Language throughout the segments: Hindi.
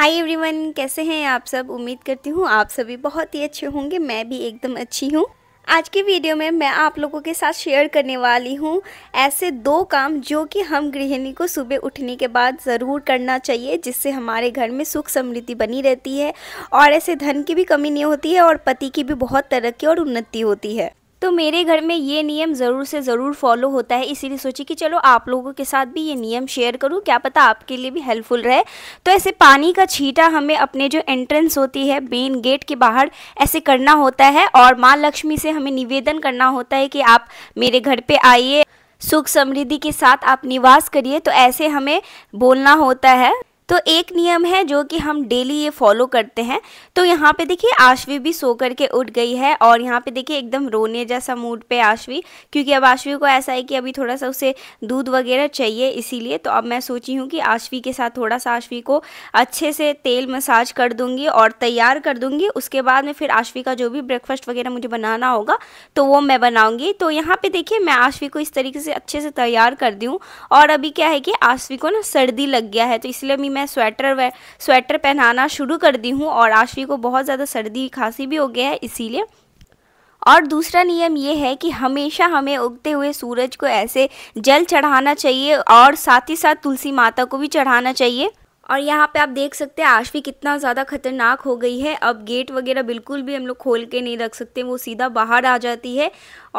हाय एवरीवन कैसे हैं आप सब उम्मीद करती हूँ आप सभी बहुत ही अच्छे होंगे मैं भी एकदम अच्छी हूँ आज के वीडियो में मैं आप लोगों के साथ शेयर करने वाली हूँ ऐसे दो काम जो कि हम गृहिणी को सुबह उठने के बाद ज़रूर करना चाहिए जिससे हमारे घर में सुख समृद्धि बनी रहती है और ऐसे धन की भी कमी नहीं होती है और पति की भी बहुत तरक्की और उन्नति होती है तो मेरे घर में ये नियम ज़रूर से ज़रूर फॉलो होता है इसीलिए सोची कि चलो आप लोगों के साथ भी ये नियम शेयर करूँ क्या पता आपके लिए भी हेल्पफुल रहे तो ऐसे पानी का छीटा हमें अपने जो एंट्रेंस होती है मेन गेट के बाहर ऐसे करना होता है और माँ लक्ष्मी से हमें निवेदन करना होता है कि आप मेरे घर पे आइए सुख समृद्धि के साथ आप निवास करिए तो ऐसे हमें बोलना होता है तो एक नियम है जो कि हम डेली ये फॉलो करते हैं तो यहाँ पे देखिए आशवी भी सो करके उठ गई है और यहाँ पे देखिए एकदम रोने जैसा मूड पे आशवी क्योंकि अब आशवी को ऐसा है कि अभी थोड़ा सा उसे दूध वगैरह चाहिए इसीलिए तो अब मैं सोची हूँ कि आशवी के साथ थोड़ा सा आशवी को अच्छे से तेल मसाज कर दूँगी और तैयार कर दूँगी उसके बाद में फिर आशवी का जो भी ब्रेकफास्ट वगैरह मुझे बनाना होगा तो वो मैं बनाऊँगी तो यहाँ पर देखिए मैं आशवी को इस तरीके से अच्छे से तैयार कर दी हूँ और अभी क्या है कि आशवी को ना सर्दी लग गया है तो इसलिए अभी मैं मैं स्वेटर व स्वेटर पहनाना शुरू कर दी हूँ और आशवी को बहुत ज़्यादा सर्दी खांसी भी हो गया है इसीलिए और दूसरा नियम ये है कि हमेशा हमें उगते हुए सूरज को ऐसे जल चढ़ाना चाहिए और साथ ही साथ तुलसी माता को भी चढ़ाना चाहिए और यहाँ पे आप देख सकते हैं आशवी कितना ज़्यादा खतरनाक हो गई है अब गेट वगैरह बिल्कुल भी हम लोग खोल के नहीं रख सकते वो सीधा बाहर आ जाती है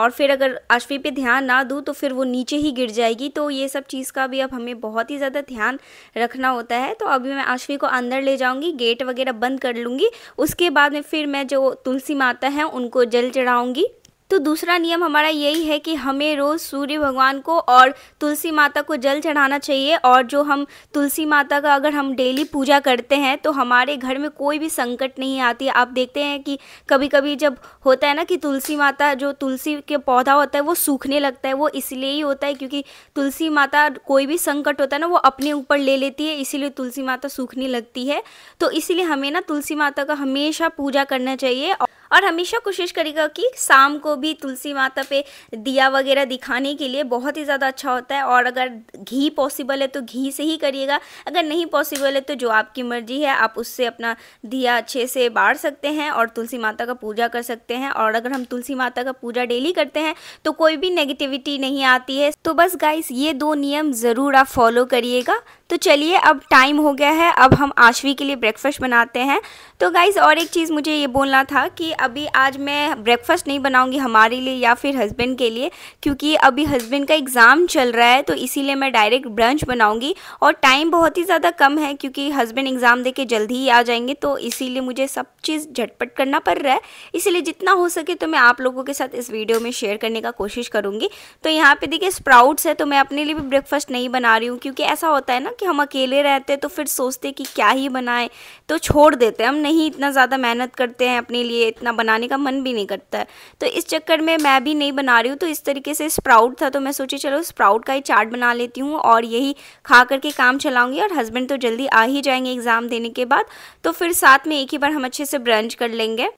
और फिर अगर आशवी पे ध्यान ना दूँ तो फिर वो नीचे ही गिर जाएगी तो ये सब चीज़ का भी अब हमें बहुत ही ज़्यादा ध्यान रखना होता है तो अभी मैं आशवी को अंदर ले जाऊँगी गेट वगैरह बंद कर लूँगी उसके बाद में फिर मैं जो तुलसी माता है उनको जल चढ़ाऊँगी तो दूसरा नियम हमारा यही है कि हमें रोज़ सूर्य भगवान को और तुलसी माता को जल चढ़ाना चाहिए और जो हम तुलसी माता का अगर हम डेली पूजा करते हैं तो हमारे घर में कोई भी संकट नहीं आती आप देखते हैं कि कभी कभी जब होता है ना कि तुलसी माता जो तुलसी के पौधा होता है वो सूखने लगता है वो इसलिए ही होता है क्योंकि तुलसी माता कोई भी संकट होता है ना वो अपने ऊपर ले लेती है इसीलिए तुलसी माता सूखने लगती है तो इसीलिए हमें ना तुलसी माता का हमेशा पूजा करना चाहिए और और हमेशा कोशिश करेगा कि शाम को भी तुलसी माता पे दिया वगैरह दिखाने के लिए बहुत ही ज़्यादा अच्छा होता है और अगर घी पॉसिबल है तो घी से ही करिएगा अगर नहीं पॉसिबल है तो जो आपकी मर्जी है आप उससे अपना दिया अच्छे से बाढ़ सकते हैं और तुलसी माता का पूजा कर सकते हैं और अगर हम तुलसी माता का पूजा डेली करते हैं तो कोई भी नेगेटिविटी नहीं आती है तो बस गाइस ये दो नियम ज़रूर आप फॉलो करिएगा तो चलिए अब टाइम हो गया है अब हम आशवी के लिए ब्रेकफास्ट बनाते हैं तो गाइस और एक चीज़ मुझे ये बोलना था कि अभी आज मैं ब्रेकफास्ट नहीं बनाऊंगी हमारे लिए या फिर हस्बैंड के लिए क्योंकि अभी हस्बैंड का एग्ज़ाम चल रहा है तो इसीलिए मैं डायरेक्ट ब्रंच बनाऊंगी और टाइम बहुत ही ज़्यादा कम है क्योंकि हस्बैंड एग्ज़ाम दे के जल्दी ही आ जाएंगे तो इसीलिए मुझे सब चीज़ झटपट करना पड़ रहा है इसीलिए जितना हो सके तो मैं आप लोगों के साथ इस वीडियो में शेयर करने का कोशिश करूँगी तो यहाँ पर देखिए स्प्राउट्स है तो मैं अपने लिए भी ब्रेकफास्ट नहीं बना रही हूँ क्योंकि ऐसा होता है ना कि हम अकेले रहते हैं तो फिर सोचते कि क्या ही बनाएँ तो छोड़ देते हैं हम नहीं इतना ज़्यादा मेहनत करते हैं अपने लिए इतना खाना बनाने का मन भी नहीं करता है तो इस चक्कर में मैं भी नहीं बना रही हूँ तो इस तरीके से स्प्राउट था तो मैं सोची चलो स्प्राउट का ही चाट बना लेती हूँ और यही खा करके काम चलाऊँगी और हस्बैंड तो जल्दी आ ही जाएंगे एग्ज़ाम देने के बाद तो फिर साथ में एक ही बार हम अच्छे से ब्रंच कर लेंगे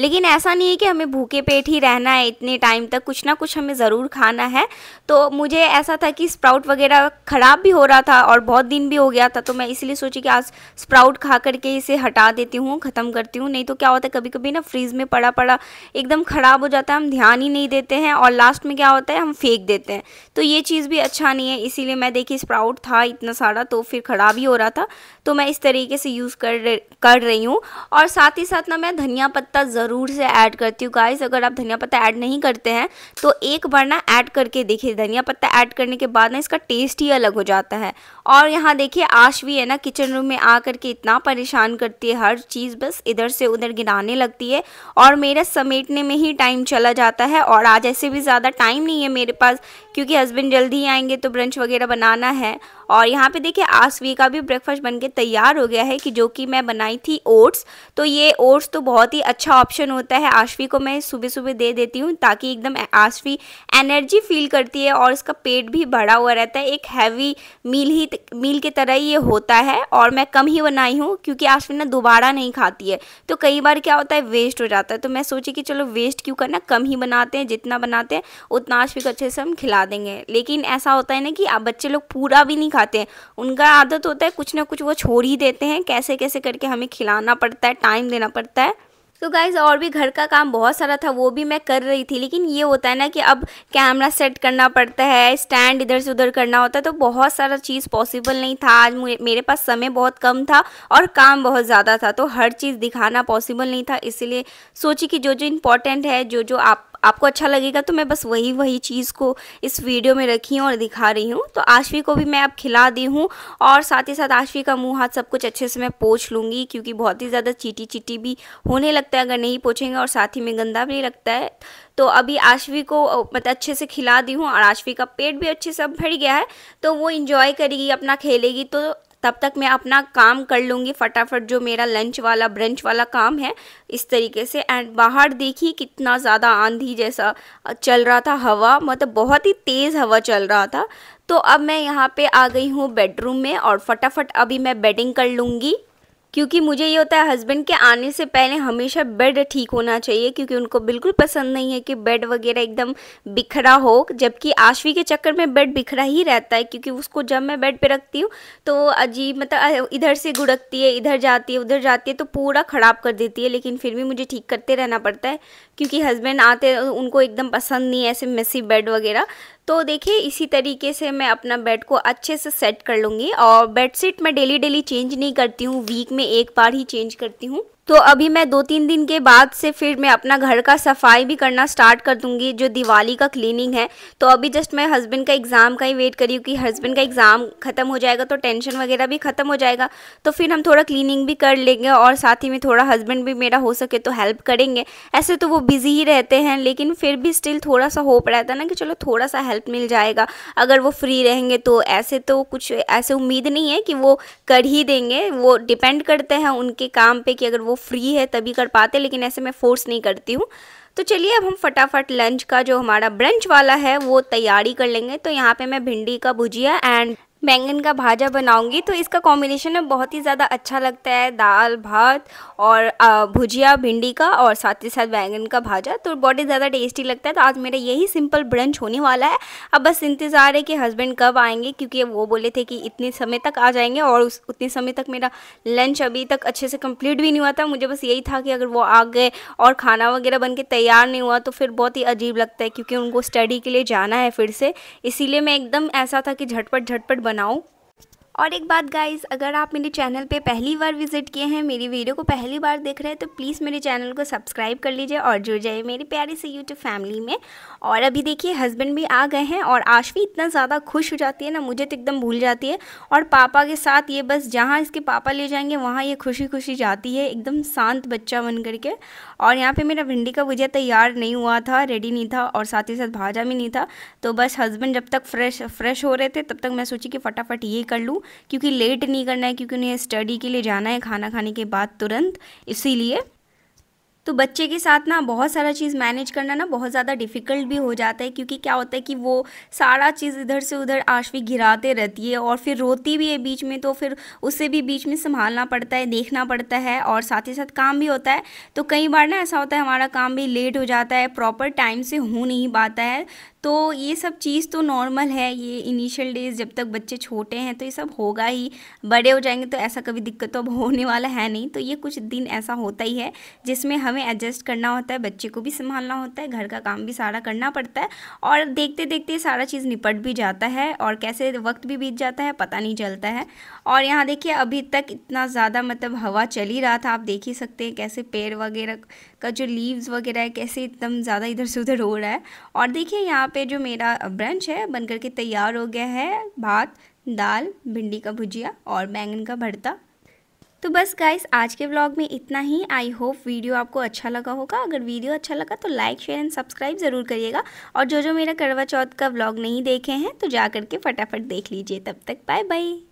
लेकिन ऐसा नहीं है कि हमें भूखे पेट ही रहना है इतने टाइम तक कुछ ना कुछ हमें ज़रूर खाना है तो मुझे ऐसा था कि स्प्राउट वगैरह ख़राब भी हो रहा था और बहुत दिन भी हो गया था तो मैं इसलिए सोची कि आज स्प्राउट खा करके इसे हटा देती हूँ ख़त्म करती हूँ नहीं तो क्या होता है कभी कभी ना फ्रीज़ में पड़ा पड़ा एकदम ख़राब हो जाता है हम ध्यान ही नहीं देते हैं और लास्ट में क्या होता है हम फेंक देते हैं तो ये चीज़ भी अच्छा नहीं है इसीलिए मैं देखी स्प्राउट था इतना सारा तो फिर ख़राब ही हो रहा था तो मैं इस तरीके से यूज़ कर कर रही हूँ और साथ ही साथ ना मैं धनिया पत्ता ज़रूर ज़रूर से ऐड करती हूँ गाइस अगर आप धनिया पत्ता ऐड नहीं करते हैं तो एक बार ना ऐड करके देखिए धनिया पत्ता ऐड करने के बाद ना इसका टेस्ट ही अलग हो जाता है और यहाँ देखिए आश भी है ना किचन रूम में आ करके इतना परेशान करती है हर चीज़ बस इधर से उधर गिराने लगती है और मेरा समेटने में ही टाइम चला जाता है और आज ऐसे भी ज़्यादा टाइम नहीं है मेरे पास क्योंकि हस्बैंड जल्दी ही आएंगे तो ब्रंच वगैरह बनाना है और यहाँ पे देखिए आसवी का भी ब्रेकफास्ट बनके तैयार हो गया है कि जो कि मैं बनाई थी ओट्स तो ये ओट्स तो बहुत ही अच्छा ऑप्शन होता है आशवी को मैं सुबह सुबह दे देती हूँ ताकि एकदम आशवी एनर्जी फील करती है और इसका पेट भी भरा हुआ रहता है एक हैवी मील ही मील की तरह ही ये होता है और मैं कम ही बनाई हूँ क्योंकि ना दोबारा नहीं खाती है तो कई बार क्या होता है वेस्ट हो जाता है तो मैं सोची कि चलो वेस्ट क्यों करना कम ही बनाते हैं जितना बनाते हैं उतना आज को अच्छे से हम खिला देंगे लेकिन ऐसा होता है ना कि आप बच्चे लोग पूरा भी नहीं खाते हैं उनका आदत होता है कुछ ना कुछ वो छोड़ ही देते हैं कैसे कैसे करके हमें खिलाना पड़ता है टाइम देना पड़ता है तो गाइज़ और भी घर का काम बहुत सारा था वो भी मैं कर रही थी लेकिन ये होता है ना कि अब कैमरा सेट करना पड़ता है स्टैंड इधर से उधर करना होता है तो बहुत सारा चीज़ पॉसिबल नहीं था आज मेरे पास समय बहुत कम था और काम बहुत ज़्यादा था तो हर चीज़ दिखाना पॉसिबल नहीं था इसलिए सोची कि जो जो इम्पोर्टेंट है जो जो आप आपको अच्छा लगेगा तो मैं बस वही वही चीज़ को इस वीडियो में रखी हूँ और दिखा रही हूँ तो आशवी को भी मैं अब खिला दी हूँ और साथ ही साथ आशवी का मुंह हाथ सब कुछ अच्छे से मैं पोछ लूँगी क्योंकि बहुत ही ज़्यादा चीटी चीटी भी होने लगता है अगर नहीं पोछेंगे और साथ ही में गंदा भी लगता है तो अभी आशवी को मतलब अच्छे से खिला दी हूँ और आशवी का पेट भी अच्छे से भर गया है तो वो इंजॉय करेगी अपना खेलेगी तो तब तक मैं अपना काम कर लूँगी फटाफट जो मेरा लंच वाला ब्रंच वाला काम है इस तरीके से एंड बाहर देखिए कितना ज़्यादा आंधी जैसा चल रहा था हवा मतलब बहुत ही तेज़ हवा चल रहा था तो अब मैं यहाँ पे आ गई हूँ बेडरूम में और फटाफट अभी मैं बेडिंग कर लूँगी क्योंकि मुझे ये होता है हस्बैंड के आने से पहले हमेशा बेड ठीक होना चाहिए क्योंकि उनको बिल्कुल पसंद नहीं है कि बेड वगैरह एकदम बिखरा हो जबकि आशवी के चक्कर में बेड बिखरा ही रहता है क्योंकि उसको जब मैं बेड पे रखती हूँ तो अजीब मतलब इधर से गुड़कती है इधर जाती है उधर जाती है तो पूरा ख़राब कर देती है लेकिन फिर भी मुझे ठीक करते रहना पड़ता है क्योंकि हस्बैंड आते उनको एकदम पसंद नहीं है ऐसे मेसी बेड वगैरह तो देखिए इसी तरीके से मैं अपना बेड को अच्छे से सेट कर लूँगी और बेडशीट मैं डेली डेली चेंज नहीं करती हूँ वीक में एक बार ही चेंज करती हूँ तो अभी मैं दो तीन दिन के बाद से फिर मैं अपना घर का सफाई भी करना स्टार्ट कर दूंगी जो दिवाली का क्लीनिंग है तो अभी जस्ट मैं हस्बैंड का एग्ज़ाम का ही वेट करी कि हस्बैंड का एग्ज़ाम ख़त्म हो जाएगा तो टेंशन वगैरह भी ख़त्म हो जाएगा तो फिर हम थोड़ा क्लीनिंग भी कर लेंगे और साथ ही में थोड़ा हस्बैंड भी मेरा हो सके तो हेल्प करेंगे ऐसे तो वो बिज़ी ही रहते हैं लेकिन फिर भी स्टिल थोड़ा सा होप रहता ना कि चलो थोड़ा सा हेल्प मिल जाएगा अगर वो फ्री रहेंगे तो ऐसे तो कुछ ऐसे उम्मीद नहीं है कि वो कर ही देंगे वो डिपेंड करते हैं उनके काम पर कि अगर वो फ्री है तभी कर पाते लेकिन ऐसे मैं फ़ोर्स नहीं करती हूँ तो चलिए अब हम फटाफट लंच का जो हमारा ब्रंच वाला है वो तैयारी कर लेंगे तो यहाँ पे मैं भिंडी का भुजिया एंड बैंगन का भाजा बनाऊंगी तो इसका कॉम्बिनेशन ना बहुत ही ज़्यादा अच्छा लगता है दाल भात और भुजिया भिंडी का और साथ ही साथ बैंगन का भाजा तो बहुत ही ज़्यादा टेस्टी लगता है तो आज मेरा यही सिंपल ब्रंच होने वाला है अब बस इंतज़ार है कि हस्बैंड कब आएंगे क्योंकि वो बोले थे कि इतने समय तक आ जाएंगे और उस उतने समय तक मेरा लंच अभी तक अच्छे से कम्प्लीट भी नहीं हुआ था मुझे बस यही था कि अगर वो आ गए और खाना वगैरह बन के तैयार नहीं हुआ तो फिर बहुत ही अजीब लगता है क्योंकि उनको स्टडी के लिए जाना है फिर से इसीलिए मैं एकदम ऐसा था कि झटपट झटपट não और एक बात गाइस अगर आप मेरे चैनल पे पहली बार विजिट किए हैं मेरी वीडियो को पहली बार देख रहे हैं तो प्लीज़ मेरे चैनल को सब्सक्राइब कर लीजिए और जुड़ जाइए मेरे प्यारे से यूट्यूब फैमिली में और अभी देखिए हस्बैंड भी आ गए हैं और आशवी इतना ज़्यादा खुश हो जाती है ना मुझे तो एकदम भूल जाती है और पापा के साथ ये बस जहाँ इसके पापा ले जाएंगे वहाँ ये खुशी खुशी जाती है एकदम शांत बच्चा बन करके और यहाँ पर मेरा भिंडी का मुझे तैयार नहीं हुआ था रेडी नहीं था और साथ ही साथ भाजा भी नहीं था तो बस हस्बैंड जब तक फ्रेश फ्रेश हो रहे थे तब तक मैं सोची कि फटाफट ये कर लूँ हूँ क्योंकि लेट नहीं करना है क्योंकि उन्हें स्टडी के लिए जाना है खाना खाने के बाद तुरंत इसीलिए तो बच्चे के साथ ना बहुत सारा चीज़ मैनेज करना ना बहुत ज़्यादा डिफ़िकल्ट भी हो जाता है क्योंकि क्या होता है कि वो सारा चीज़ इधर से उधर आशवी गिराते रहती है और फिर रोती भी है बीच में तो फिर उसे भी बीच में संभालना पड़ता है देखना पड़ता है और साथ ही साथ काम भी होता है तो कई बार ना ऐसा होता है हमारा काम भी लेट हो जाता है प्रॉपर टाइम से हो नहीं पाता है तो ये सब चीज़ तो नॉर्मल है ये इनिशियल डेज़ जब तक बच्चे छोटे हैं तो ये सब होगा ही बड़े हो जाएंगे तो ऐसा कभी दिक्कत तो अब होने वाला है नहीं तो ये कुछ दिन ऐसा होता ही है जिसमें हमें एडजस्ट करना होता है बच्चे को भी संभालना होता है घर का काम भी सारा करना पड़ता है और देखते देखते सारा चीज़ निपट भी जाता है और कैसे वक्त भी बीत जाता है पता नहीं चलता है और यहाँ देखिए अभी तक इतना ज़्यादा मतलब हवा चल ही रहा था आप देख ही सकते हैं कैसे पेड़ वगैरह का जो लीव्स वगैरह है कैसे एकदम ज़्यादा इधर से उधर हो रहा है और देखिए यहाँ पे जो मेरा ब्रंच है बनकर के तैयार हो गया है भात दाल भिंडी का भुजिया और बैंगन का भरता तो बस गाइस आज के व्लॉग में इतना ही आई होप वीडियो आपको अच्छा लगा होगा अगर वीडियो अच्छा लगा तो लाइक शेयर एंड सब्सक्राइब ज़रूर करिएगा और जो जो मेरा करवा चौथ का व्लॉग नहीं देखे हैं तो जा करके फटाफट देख लीजिए तब तक बाय बाय